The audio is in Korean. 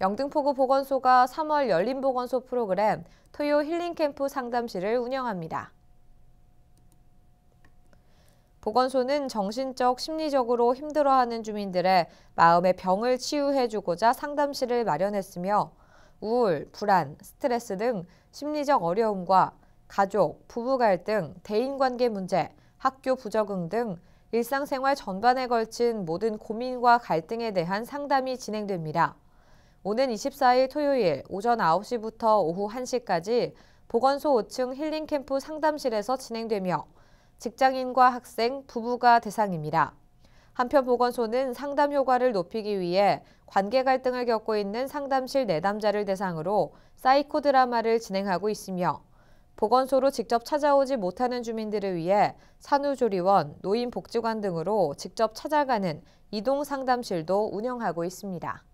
영등포구 보건소가 3월 열린 보건소 프로그램 토요 힐링캠프 상담실을 운영합니다. 보건소는 정신적, 심리적으로 힘들어하는 주민들의 마음의 병을 치유해주고자 상담실을 마련했으며 우울, 불안, 스트레스 등 심리적 어려움과 가족, 부부 갈등, 대인관계 문제, 학교 부적응 등 일상생활 전반에 걸친 모든 고민과 갈등에 대한 상담이 진행됩니다. 오는 24일 토요일 오전 9시부터 오후 1시까지 보건소 5층 힐링캠프 상담실에서 진행되며 직장인과 학생, 부부가 대상입니다. 한편 보건소는 상담 효과를 높이기 위해 관계 갈등을 겪고 있는 상담실 내담자를 네 대상으로 사이코 드라마를 진행하고 있으며 보건소로 직접 찾아오지 못하는 주민들을 위해 산후조리원, 노인복지관 등으로 직접 찾아가는 이동 상담실도 운영하고 있습니다.